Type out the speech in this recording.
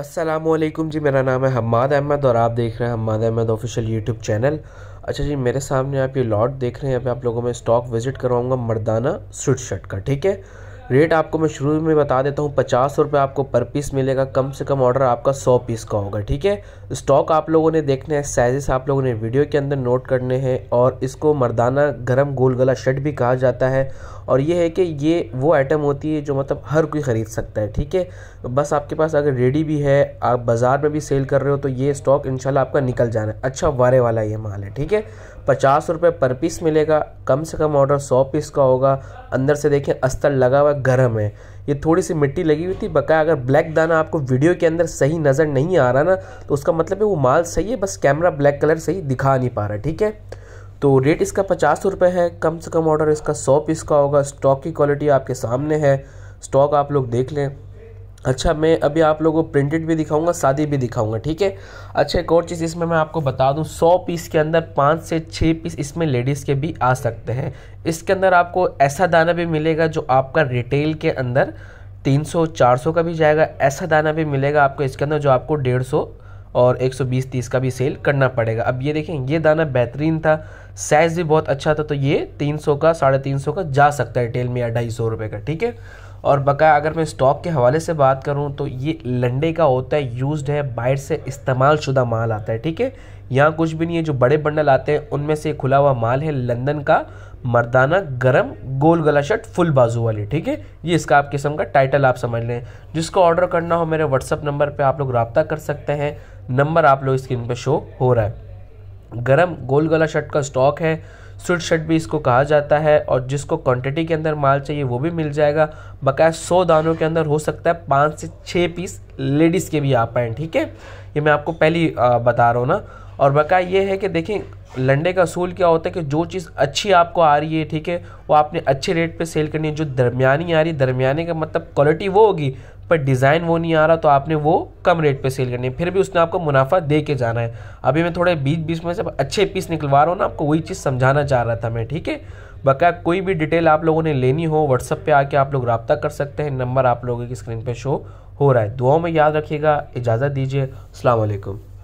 असलम जी मेरा नाम है हमाद अहमद और आप देख रहे हैं Hammad Ahmad official YouTube channel अच्छा जी मेरे सामने आप ये लॉट देख रहे हैं अभी आप लोगों में स्टॉक विज़िट करवाऊँगा मर्दाना सूट शर्ट का ठीक है रेट आपको मैं शुरू में बता देता हूँ पचास रुपये आपको पर पीस मिलेगा कम से कम ऑर्डर आपका सौ पीस का होगा ठीक है स्टॉक आप लोगों ने देखने हैं साइजेस आप लोगों ने वीडियो के अंदर नोट करने हैं और इसको मर्दाना गरम गोल गला शर्ट भी कहा जाता है और ये है कि ये वो आइटम होती है जो मतलब हर कोई ख़रीद सकता है ठीक है बस आपके पास अगर रेडी भी है आप बाज़ार में भी सेल कर रहे हो तो ये स्टॉक इन आपका निकल जाना है अच्छा वारे वाला ये माल है ठीक है पचास रुपये पर पीस मिलेगा कम से कम ऑर्डर सौ पीस का होगा अंदर से देखें अस्तर लगा हुआ गर्म है ये थोड़ी सी मिट्टी लगी हुई थी बकाया अगर ब्लैक दाना आपको वीडियो के अंदर सही नज़र नहीं आ रहा ना तो उसका मतलब है वो माल सही है बस कैमरा ब्लैक कलर सही दिखा नहीं पा रहा ठीक है तो रेट इसका पचास रुपये है कम से कम ऑर्डर इसका सौ पीस का होगा स्टॉक की क्वालिटी आपके सामने है स्टॉक आप लोग देख लें अच्छा मैं अभी आप लोगों को प्रिंटेड भी दिखाऊंगा शादी भी दिखाऊंगा ठीक है अच्छा एक और चीज़ इसमें मैं आपको बता दूं सौ पीस के अंदर पाँच से छः पीस इसमें लेडीज़ के भी आ सकते हैं इसके अंदर आपको ऐसा दाना भी मिलेगा जो आपका रिटेल के अंदर 300 400 का भी जाएगा ऐसा दाना भी मिलेगा आपको इसके अंदर जो आपको सौ और बीस तीस का भी सेल करना पड़ेगा अब ये देखें ये दाना बेहतरीन था साइज़ भी बहुत अच्छा था तो ये सौ का साढ़े तीन का जा सकता है रिटेल में या ढाई सौ रुपये का ठीक है और बका अगर मैं स्टॉक के हवाले से बात करूँ तो ये लंडे का होता है यूज है बाहर से इस्तेमाल शुदा माल आता है ठीक है यहाँ कुछ भी नहीं है जो बड़े बंडल आते हैं उनमें से खुला हुआ माल है लंदन का मर्दाना गरम गोल गला शर्ट फुल बाजू वाली ठीक है ये इसका आप किस्म का टाइटल आप समझ लें जिसको ऑर्डर करना हो मेरे व्हाट्सअप नंबर पे आप लोग रबता कर सकते हैं नंबर आप लोग स्क्रीन पे शो हो रहा है गरम गोल गला शर्ट का स्टॉक है स्वीट शर्ट भी इसको कहा जाता है और जिसको क्वांटिटी के अंदर माल चाहिए वो भी मिल जाएगा बकाया सौ दानों के अंदर हो सकता है पाँच से छः पीस लेडीज़ के भी आ पाएँ ठीक है ये मैं आपको पहली बता रहा हूँ ना और बकाया ये है कि देखें लंडे का असूल क्या होता है कि जो चीज़ अच्छी आपको आ रही है ठीक है वो आपने अच्छे रेट पे सेल करनी है जो दरमियानी आ रही है दरमियाने का मतलब क्वालिटी वो होगी पर डिज़ाइन वो नहीं आ रहा तो आपने वो कम रेट पे सेल करनी है फिर भी उसने आपको मुनाफा दे के जाना है अभी मैं थोड़े बीच बीच में जब अच्छे पीस निकलवा रहा हूँ ना आपको वही चीज़ समझाना चाह रहा था मैं ठीक है बकाया कोई भी डिटेल आप लोगों ने लेनी हो व्हाट्सअप पर आके आप लोग रबता कर सकते हैं नंबर आप लोगों की स्क्रीन पर शो हो रहा है दुआओं में याद रखिएगा इजाज़त दीजिए अलैक्म